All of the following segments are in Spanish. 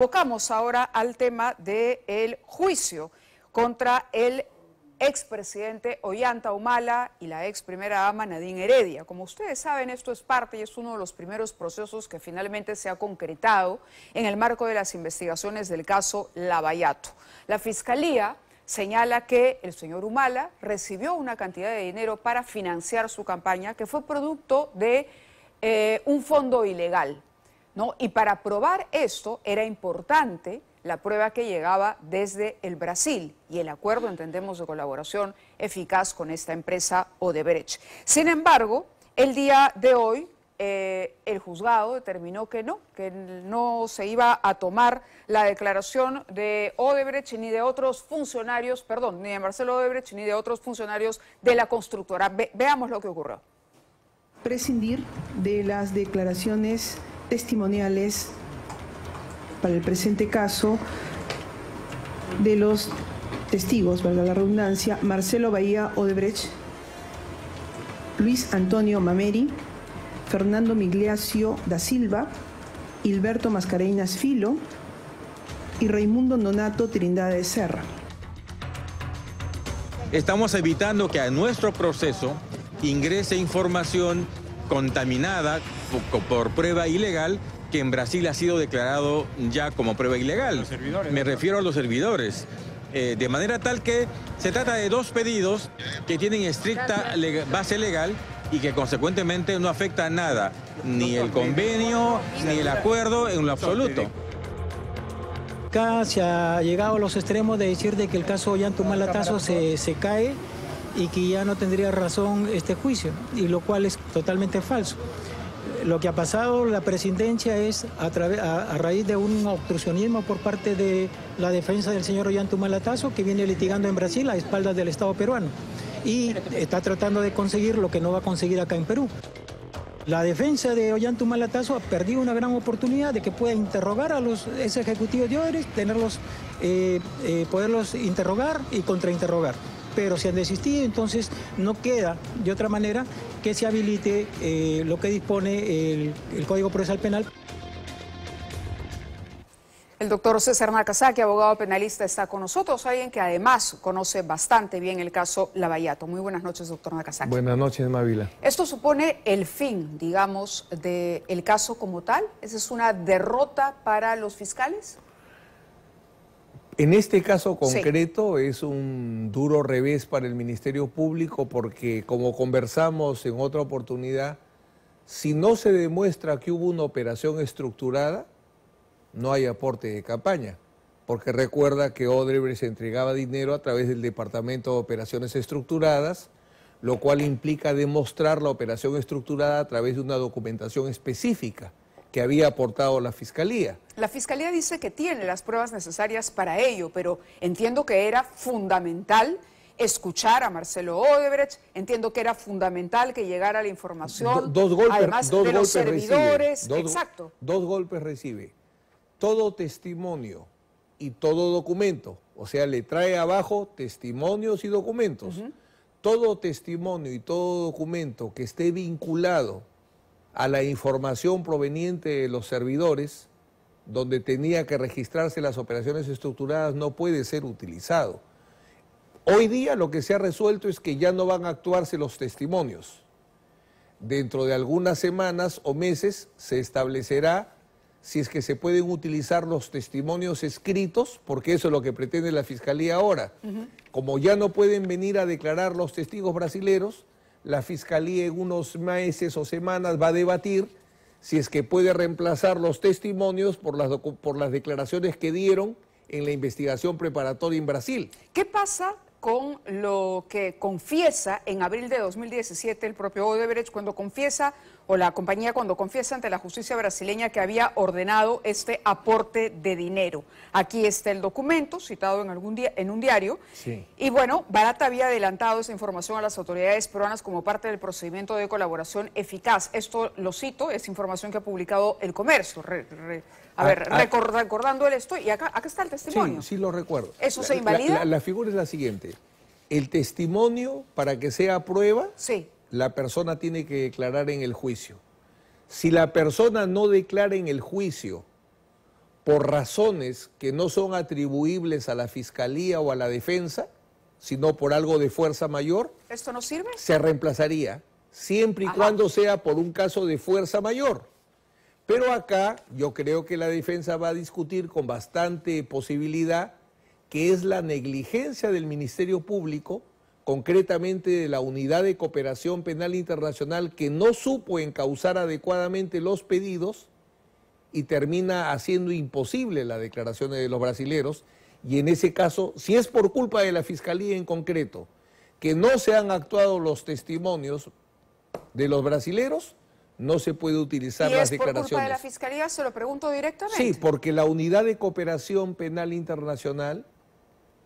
Invocamos ahora al tema del juicio contra el expresidente Ollanta Humala y la ex primera dama Nadine Heredia. Como ustedes saben, esto es parte y es uno de los primeros procesos que finalmente se ha concretado en el marco de las investigaciones del caso Lavallato. La Fiscalía señala que el señor Humala recibió una cantidad de dinero para financiar su campaña que fue producto de eh, un fondo ilegal ¿no? Y para probar esto era importante la prueba que llegaba desde el Brasil y el acuerdo, entendemos, de colaboración eficaz con esta empresa Odebrecht. Sin embargo, el día de hoy eh, el juzgado determinó que no, que no se iba a tomar la declaración de Odebrecht ni de otros funcionarios, perdón, ni de Marcelo Odebrecht ni de otros funcionarios de la constructora. veamos lo que ocurrió. Prescindir de las declaraciones testimoniales para el presente caso de los testigos, valga la redundancia, Marcelo Bahía Odebrecht, Luis Antonio Mameri, Fernando Migliacio da Silva, Hilberto Mascareinas Filo y Raimundo Nonato Trindade Serra. Estamos evitando que a nuestro proceso ingrese información contaminada por prueba ilegal que en Brasil ha sido declarado ya como prueba ilegal. Me refiero a los servidores. Eh, de manera tal que se trata de dos pedidos que tienen estricta base legal y que consecuentemente no afecta a nada, ni el convenio, ni el acuerdo en lo absoluto. Acá se ha llegado a los extremos de decir de que el caso Llanto Malatazo se, se cae y que ya no tendría razón este juicio, y lo cual es totalmente falso. Lo que ha pasado, la presidencia, es a, a, raíz de un obstruccionismo por parte de la defensa del señor Ollanta Malatazo, que viene litigando en Brasil a espaldas del Estado peruano. Y está tratando de conseguir lo que no va a conseguir acá en Perú. La defensa de Ollanta Malatazo ha perdido una gran oportunidad de que pueda interrogar a los ex ejecutivos de órdenes tenerlos, eh, eh, poderlos interrogar y contrainterrogar pero se han desistido, entonces no queda de otra manera que se habilite eh, lo que dispone el, Código Procesal Penal. El doctor César Nakazaki, abogado penalista, está con nosotros, alguien que además conoce bastante bien el caso Lavallato. Muy buenas noches, doctor Nakazaki. Buenas noches, Mavila. Esto supone el fin, digamos, del caso como tal. ¿Esa es una derrota para los fiscales? En este caso concreto es un duro revés para el Ministerio Público porque, como conversamos en otra oportunidad, si no se demuestra que hubo una operación estructurada, no hay aporte de campaña, porque recuerda que se entregaba dinero a través del Departamento de Operaciones Estructuradas, lo cual implica demostrar la operación estructurada a través de una documentación específica que había aportado la Fiscalía. La Fiscalía dice que tiene las pruebas necesarias para ello, pero entiendo que era fundamental escuchar a Marcelo Odebrecht, entiendo que era fundamental que llegara la información, dos golpes, además de los servidores, dos, exacto. Dos golpes recibe. Todo testimonio y todo documento, o sea, le trae abajo testimonios y documentos. Todo testimonio y todo documento que esté vinculado a la información proveniente de los servidores, donde tenía que registrarse las operaciones estructuradas, no puede ser utilizado. Hoy día lo que se ha resuelto es que ya no van a actuarse los testimonios. Dentro de algunas semanas o meses se establecerá si es que se pueden utilizar los testimonios escritos, porque eso es lo que pretende la Fiscalía ahora. Como ya no pueden venir a declarar los testigos brasileños la Fiscalía en unos meses o semanas va a debatir si es que puede reemplazar los testimonios por las, por las declaraciones que dieron en la investigación preparatoria en Brasil. ¿Qué pasa con lo que confiesa en abril de 2017 el propio Odebrecht cuando confiesa, o la compañía cuando confiesa ante la justicia brasileña que había ordenado este aporte de dinero. Aquí está el documento, citado en, algún día, en un diario. Y bueno, Barata había adelantado esa información a las autoridades peruanas como parte del procedimiento de colaboración eficaz. Esto lo cito, es información que ha publicado el comercio. A, ver, ah, ah. recordando el esto, y acá, está el testimonio. Sí, sí lo recuerdo. ¿Eso se invalida? La, figura es la siguiente. El testimonio, para que sea prueba, sí. la persona tiene que declarar en el juicio. Si la persona no declara en el juicio por razones que no son atribuibles a la fiscalía o a la defensa, sino por algo de fuerza mayor, ¿esto no sirve? Se reemplazaría, siempre y cuando sea por un caso de fuerza mayor. Pero acá yo creo que la defensa va a discutir con bastante posibilidad que es la negligencia del Ministerio Público, concretamente de la Unidad de Cooperación Penal Internacional, que no supo encauzar adecuadamente los pedidos y termina haciendo imposible las declaraciones de los brasileros. Y en ese caso, si es por culpa de la Fiscalía en concreto, que no se han actuado los testimonios de los brasileros, no se puede utilizar ¿Y las es por Culpa de la Fiscalía? Se lo pregunto directamente. Sí, porque la unidad de cooperación penal internacional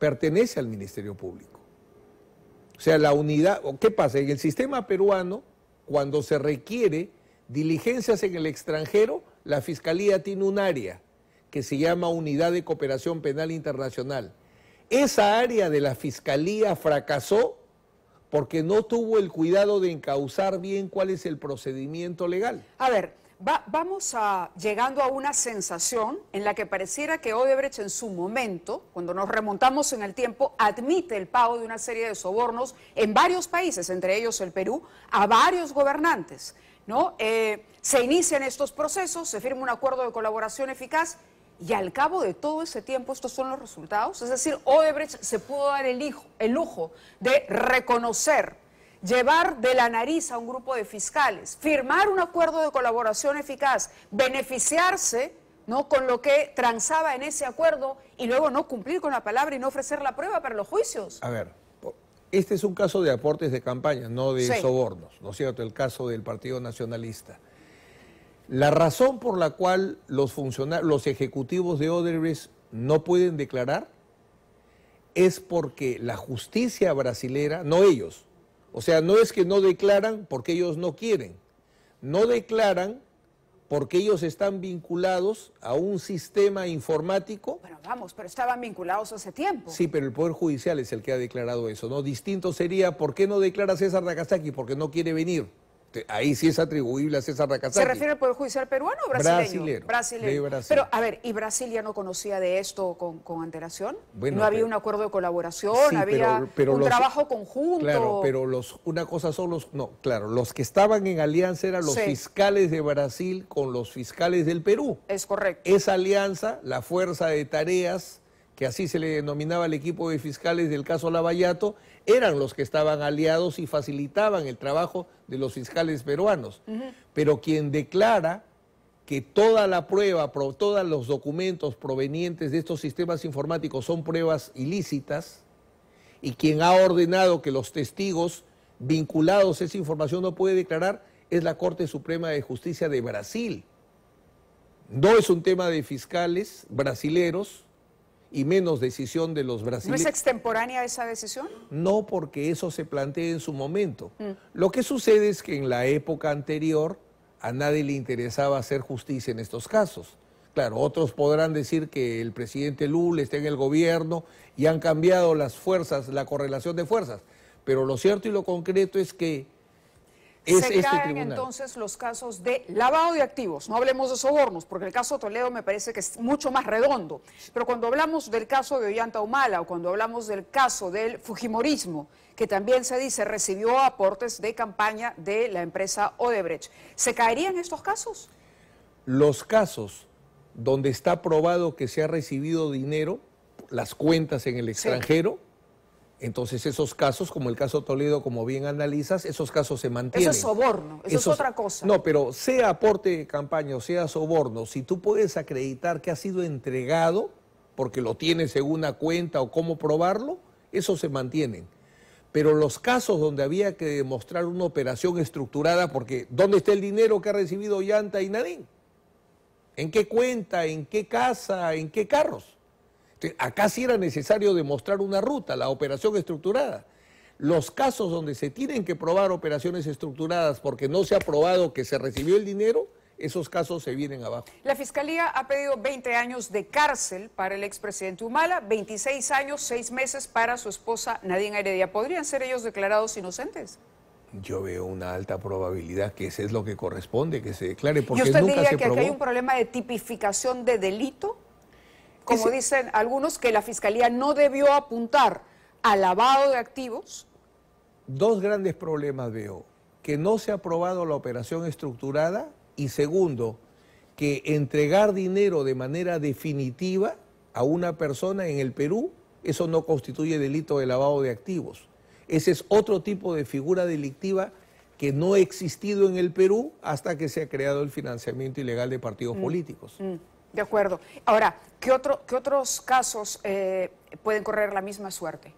pertenece al Ministerio Público. O sea, la unidad, ¿qué pasa? En el sistema peruano, cuando se requiere diligencias en el extranjero, la Fiscalía tiene un área que se llama Unidad de Cooperación Penal Internacional. Esa área de la Fiscalía fracasó porque no tuvo el cuidado de encauzar bien cuál es el procedimiento legal. A ver, vamos llegando a una sensación en la que pareciera que Odebrecht en su momento, cuando nos remontamos en el tiempo, admite el pago de una serie de sobornos en varios países, entre ellos el Perú, a varios gobernantes. ¿no? Eh, se inician estos procesos, se firma un acuerdo de colaboración eficaz y al cabo de todo ese tiempo, estos son los resultados. Es decir, Odebrecht se pudo dar el, lujo de reconocer, llevar de la nariz a un grupo de fiscales, firmar un acuerdo de colaboración eficaz, beneficiarse ¿no? con lo que transaba en ese acuerdo y luego no cumplir con la palabra y no ofrecer la prueba para los juicios. A ver, este es un caso de aportes de campaña, no de sobornos, ¿no es cierto? El caso del Partido Nacionalista. La razón por la cual los, funcionarios, los ejecutivos de Odebrecht no pueden declarar es porque la justicia brasilera, no ellos, o sea, no es que no declaran porque ellos no quieren, no declaran porque ellos están vinculados a un sistema informático. Pero vamos, pero estaban vinculados hace tiempo. Sí, pero el Poder Judicial es el que ha declarado eso, ¿no? Distinto sería, ¿por qué no declara César Nagasaki? Porque no quiere venir. Ahí sí es atribuible a César Rakazaki. ¿Se refiere al Poder Judicial peruano o brasileño? brasileño. Pero, a ver, ¿y Brasil ya no conocía de esto con, alteración. antelación? no había un acuerdo de colaboración, había un trabajo conjunto. Claro, pero los, una cosa son los... No, claro, los que estaban en alianza eran los fiscales de Brasil con los fiscales del Perú. Es correcto. Esa alianza, la fuerza de tareas que así se le denominaba al equipo de fiscales del caso Lavallato, eran los que estaban aliados y facilitaban el trabajo de los fiscales peruanos. Pero quien declara que toda la prueba, todos los documentos provenientes de estos sistemas informáticos son pruebas ilícitas, y quien ha ordenado que los testigos vinculados a esa información no puede declarar, es la Corte Suprema de Justicia de Brasil. No es un tema de fiscales brasileros, y menos decisión de los brasileños. ¿No es extemporánea esa decisión? No, porque eso se plantea en su momento. Mm. Lo que sucede es que en la época anterior a nadie le interesaba hacer justicia en estos casos. Claro, otros podrán decir que el presidente Lula está en el gobierno y han cambiado las fuerzas, la correlación de fuerzas. Pero lo cierto y lo concreto es que se este caen entonces los casos de lavado de activos, no hablemos de sobornos, porque el caso Toledo me parece que es mucho más redondo, pero cuando hablamos del caso de Ollanta Humala o cuando hablamos del caso del Fujimorismo, que también se dice recibió aportes de campaña de la empresa Odebrecht, ¿se caerían estos casos? Los casos donde está probado que se ha recibido dinero, las cuentas en el extranjero, entonces, esos casos, como el caso Toledo, como bien analizas, esos casos se mantienen. Eso es soborno, eso es otra cosa. No, pero sea aporte de campaña o sea soborno, si tú puedes acreditar que ha sido entregado, porque lo tienes en una cuenta o cómo probarlo, eso se mantienen. Pero los casos donde había que demostrar una operación estructurada, porque ¿dónde está el dinero que ha recibido Yanta y Nadine? ¿En qué cuenta? ¿En qué casa? ¿En qué carros? acá sí era necesario demostrar una ruta, la operación estructurada. Los casos donde se tienen que probar operaciones estructuradas porque no se ha probado que se recibió el dinero, esos casos se vienen abajo. La Fiscalía ha pedido 20 años de cárcel para el expresidente Humala, 26 años, 6 meses para su esposa Nadine Heredia. ¿Podrían ser ellos declarados inocentes? Yo veo una alta probabilidad que ese es lo que corresponde, que se declare, porque ¿Y usted diría que aquí hay un problema de tipificación de delito? como dicen algunos, que la Fiscalía no debió apuntar al lavado de activos? Dos grandes problemas veo. Que no se ha aprobado la operación estructurada y segundo, que entregar dinero de manera definitiva a una persona en el Perú, eso no constituye delito de lavado de activos. Ese es otro tipo de figura delictiva que no ha existido en el Perú hasta que se ha creado el financiamiento ilegal de partidos mm. políticos. Mm. De acuerdo. Ahora, ¿qué, otros casos eh, pueden correr la misma suerte?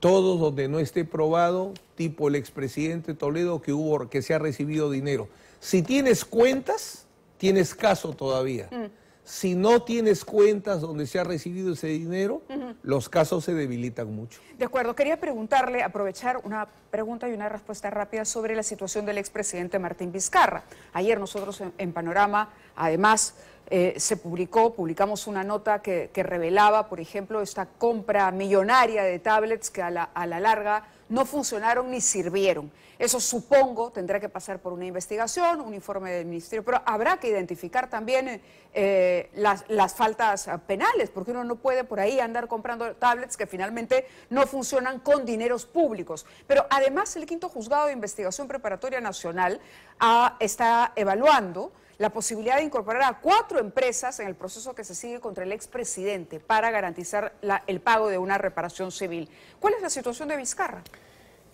Todos donde no esté probado, tipo el expresidente Toledo que hubo, que se ha recibido dinero. Si tienes cuentas, tienes caso todavía. Mm. Si no tienes cuentas donde se ha recibido ese dinero, los casos se debilitan mucho. De acuerdo, quería preguntarle, aprovechar una pregunta y una respuesta rápida sobre la situación del expresidente Martín Vizcarra. Ayer nosotros en Panorama, además, eh, se publicó, publicamos una nota que, revelaba, por ejemplo, esta compra millonaria de tablets que a la, a la larga no funcionaron ni sirvieron. Eso supongo tendrá que pasar por una investigación, un informe del Ministerio, pero habrá que identificar también eh, las, faltas penales, porque uno no puede por ahí andar comprando tablets que finalmente no funcionan con dineros públicos. Pero además el quinto juzgado de investigación preparatoria nacional ah, está evaluando la posibilidad de incorporar a cuatro empresas en el proceso que se sigue contra el expresidente para garantizar el pago de una reparación civil. ¿Cuál es la situación de Vizcarra?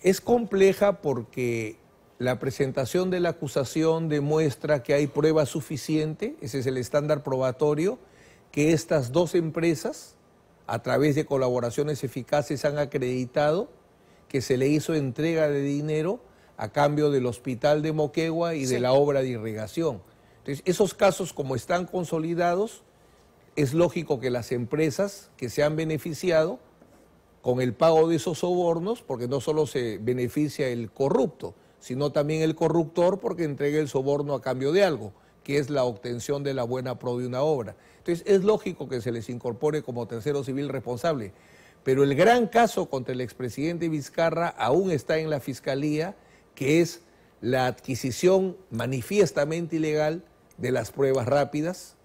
Es compleja porque la presentación de la acusación demuestra que hay prueba suficiente, ese es el estándar probatorio, que estas dos empresas, a través de colaboraciones eficaces, han acreditado que se le hizo entrega de dinero a cambio del hospital de Moquegua y de la obra de irrigación. Entonces, esos casos como están consolidados, es lógico que las empresas que se han beneficiado con el pago de esos sobornos, porque no solo se beneficia el corrupto, sino también el corruptor porque entrega el soborno a cambio de algo, que es la obtención de la buena pro de una obra. Entonces es lógico que se les incorpore como tercero civil responsable, pero el gran caso contra el expresidente Vizcarra aún está en la fiscalía, que es la adquisición manifiestamente ilegal de las pruebas rápidas,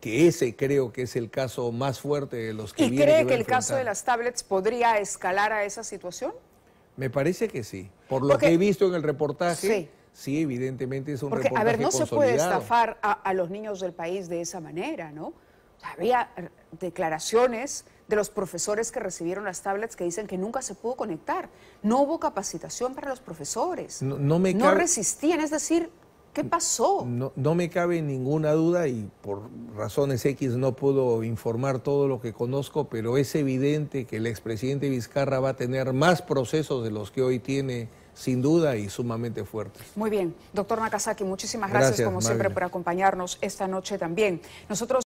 que ese creo que es el caso más fuerte de los que... ¿Y cree que, el caso de las tablets podría escalar a esa situación? Me parece que sí. Por lo que he visto en el reportaje, sí, evidentemente es un Porque, A ver, no se puede estafar a, los niños del país de esa manera, ¿no? había declaraciones de los profesores que recibieron las tablets que dicen que nunca se pudo conectar. No hubo capacitación para los profesores. No resistían, es decir, ¿Qué pasó? No, me cabe ninguna duda y por razones X no puedo informar todo lo que conozco, pero es evidente que el expresidente Vizcarra va a tener más procesos de los que hoy tiene sin duda y sumamente fuertes. Muy bien, doctor Nakasaki, muchísimas gracias, como siempre por acompañarnos esta noche también. Nosotros